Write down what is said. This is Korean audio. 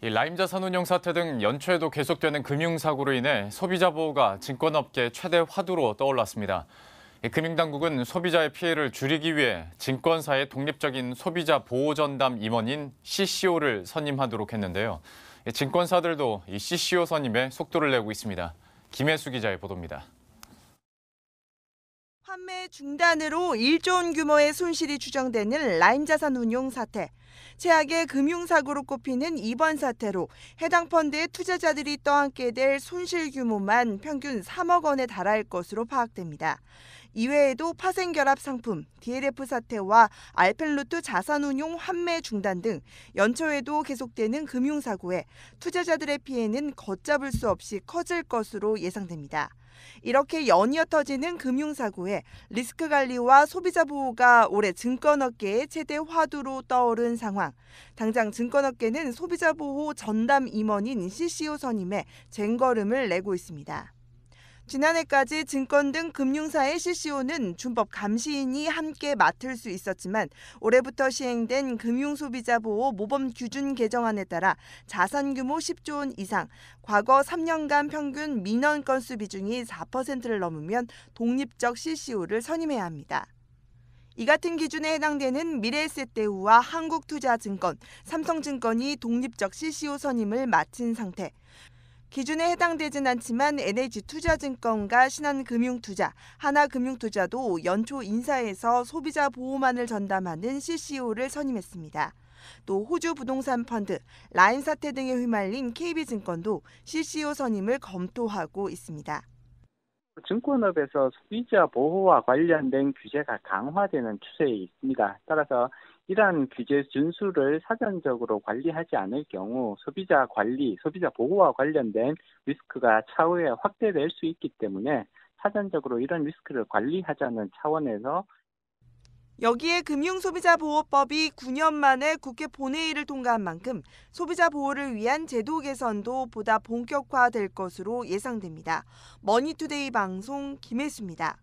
라임자 산운용 사태 등 연초에도 계속되는 금융사고로 인해 소비자 보호가 증권업계 최대 화두로 떠올랐습니다. 금융당국은 소비자의 피해를 줄이기 위해 증권사의 독립적인 소비자 보호 전담 임원인 CCO를 선임하도록 했는데요. 증권사들도 이 CCO 선임에 속도를 내고 있습니다. 김혜수 기자의 보도입니다. 판매 중단으로 1조 원 규모의 손실이 추정되는 라임 자산 운용 사태. 최악의 금융사고로 꼽히는 이번 사태로 해당 펀드의 투자자들이 떠안게 될 손실 규모만 평균 3억 원에 달할 것으로 파악됩니다. 이외에도 파생결합 상품, DLF 사태와 알펜루트 자산운용 환매 중단 등 연초에도 계속되는 금융사고에 투자자들의 피해는 걷잡을 수 없이 커질 것으로 예상됩니다. 이렇게 연이어 터지는 금융사고에 리스크 관리와 소비자 보호가 올해 증권업계의 최대 화두로 떠오른 상황. 당장 증권업계는 소비자 보호 전담 임원인 CCO 선임에 쟁걸음을 내고 있습니다. 지난해까지 증권 등 금융사의 CCO는 준법 감시인이 함께 맡을 수 있었지만 올해부터 시행된 금융소비자보호 모범 규준 개정안에 따라 자산 규모 10조 원 이상, 과거 3년간 평균 민원 건수 비중이 4%를 넘으면 독립적 CCO를 선임해야 합니다. 이 같은 기준에 해당되는 미래에셋대우와 한국투자증권, 삼성증권이 독립적 CCO 선임을 마친 상태. 기준에 해당되진 않지만 NH투자증권과 신한금융투자, 하나금융투자도 연초 인사에서 소비자 보호만을 전담하는 CCO를 선임했습니다. 또 호주 부동산 펀드, 라인 사태 등에 휘말린 KB증권도 CCO 선임을 검토하고 있습니다. 증권업에서 소비자 보호와 관련된 규제가 강화되는 추세에 있습니다. 따라서 이러한 규제 준수를 사전적으로 관리하지 않을 경우 소비자 관리, 소비자 보호와 관련된 리스크가 차후에 확대될 수 있기 때문에 사전적으로 이런 리스크를 관리하자는 차원에서 여기에 금융소비자보호법이 9년 만에 국회 본회의를 통과한 만큼 소비자 보호를 위한 제도 개선도 보다 본격화될 것으로 예상됩니다. 머니투데이 방송 김혜수입니다.